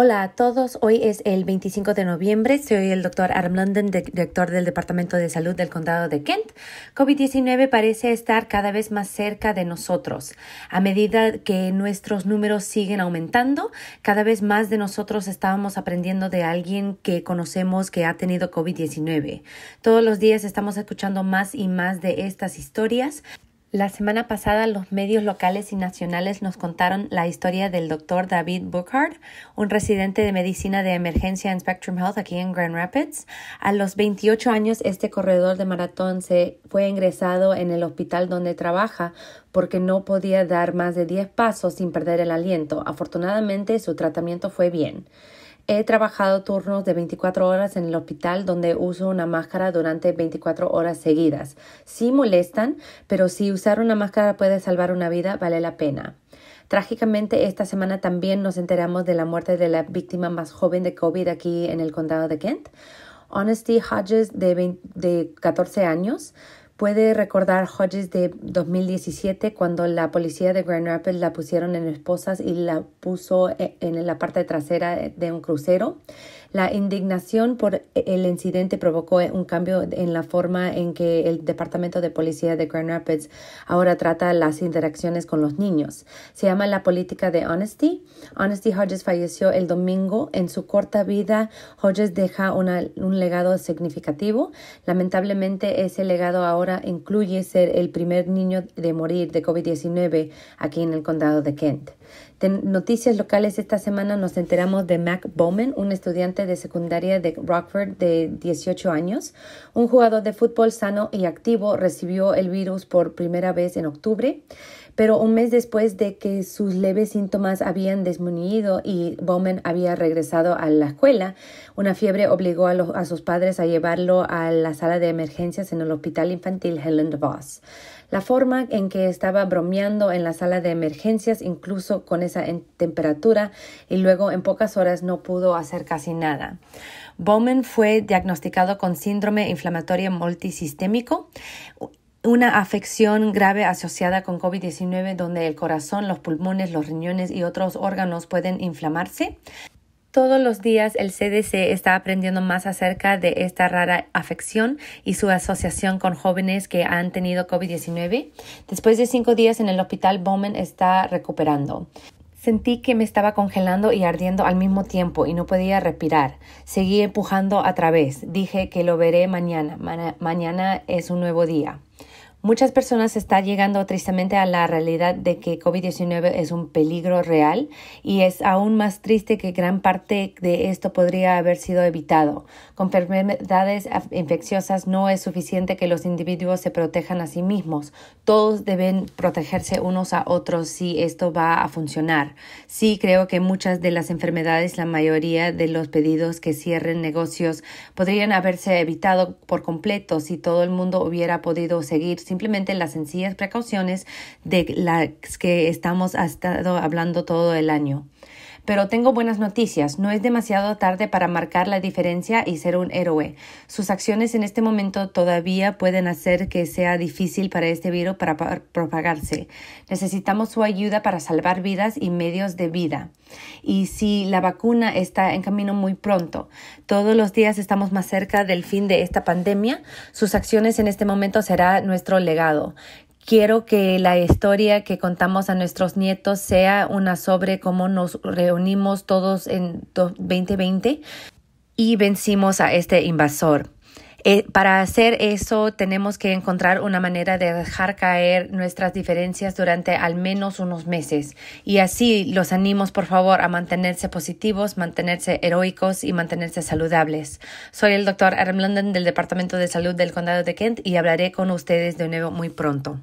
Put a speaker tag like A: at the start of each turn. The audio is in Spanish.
A: Hola a todos, hoy es el 25 de noviembre, soy el doctor Adam London, director del Departamento de Salud del Condado de Kent. COVID-19 parece estar cada vez más cerca de nosotros. A medida que nuestros números siguen aumentando, cada vez más de nosotros estábamos aprendiendo de alguien que conocemos que ha tenido COVID-19. Todos los días estamos escuchando más y más de estas historias la semana pasada los medios locales y nacionales nos contaron la historia del doctor David Buchard, un residente de medicina de emergencia en Spectrum Health aquí en Grand Rapids. A los 28 años este corredor de maratón se fue ingresado en el hospital donde trabaja porque no podía dar más de 10 pasos sin perder el aliento. Afortunadamente su tratamiento fue bien. He trabajado turnos de 24 horas en el hospital donde uso una máscara durante 24 horas seguidas. Sí molestan, pero si usar una máscara puede salvar una vida, vale la pena. Trágicamente, esta semana también nos enteramos de la muerte de la víctima más joven de COVID aquí en el condado de Kent. Honesty Hodges, de, de 14 años, Puede recordar Hodges de 2017 cuando la policía de Grand Rapids la pusieron en esposas y la puso eh, en la parte trasera de un crucero. La indignación por el incidente provocó eh, un cambio en la forma en que el Departamento de Policía de Grand Rapids ahora trata las interacciones con los niños. Se llama la política de Honesty. Honesty Hodges falleció el domingo. En su corta vida, Hodges deja un legado significativo. Lamentablemente, ese legado ahora incluye ser el primer niño de morir de COVID-19 aquí en el condado de Kent. De noticias locales esta semana nos enteramos de Mac Bowman, un estudiante de secundaria de Rockford de 18 años. Un jugador de fútbol sano y activo recibió el virus por primera vez en octubre, pero un mes después de que sus leves síntomas habían disminuido y Bowman había regresado a la escuela, una fiebre obligó a, a sus padres a llevarlo a la sala de emergencias en el hospital infantil Helen DeVos. La forma en que estaba bromeando en la sala de emergencias, incluso con esa en temperatura y luego en pocas horas no pudo hacer casi nada. Bowman fue diagnosticado con síndrome inflamatorio multisistémico, una afección grave asociada con COVID-19 donde el corazón, los pulmones, los riñones y otros órganos pueden inflamarse. Todos los días el CDC está aprendiendo más acerca de esta rara afección y su asociación con jóvenes que han tenido COVID-19. Después de cinco días en el hospital, Bowman está recuperando. Sentí que me estaba congelando y ardiendo al mismo tiempo y no podía respirar. Seguí empujando a través. Dije que lo veré mañana. mañana es un nuevo día. Muchas personas están llegando tristemente a la realidad de que COVID-19 es un peligro real y es aún más triste que gran parte de esto podría haber sido evitado. Con enfermedades infecciosas no es suficiente que los individuos se protejan a sí mismos. Todos deben protegerse unos a otros si esto va a funcionar. Sí creo que muchas de las enfermedades, la mayoría de los pedidos que cierren negocios podrían haberse evitado por completo si todo el mundo hubiera podido seguir simplemente las sencillas precauciones de las que estamos ha hablando todo el año. Pero tengo buenas noticias, no es demasiado tarde para marcar la diferencia y ser un héroe. Sus acciones en este momento todavía pueden hacer que sea difícil para este virus para propagarse. Necesitamos su ayuda para salvar vidas y medios de vida. Y si la vacuna está en camino muy pronto, todos los días estamos más cerca del fin de esta pandemia, sus acciones en este momento será nuestro legado. Quiero que la historia que contamos a nuestros nietos sea una sobre cómo nos reunimos todos en 2020 y vencimos a este invasor. Eh, para hacer eso tenemos que encontrar una manera de dejar caer nuestras diferencias durante al menos unos meses. Y así los animos, por favor, a mantenerse positivos, mantenerse heroicos y mantenerse saludables. Soy el doctor Adam London del Departamento de Salud del Condado de Kent y hablaré con ustedes de nuevo muy pronto.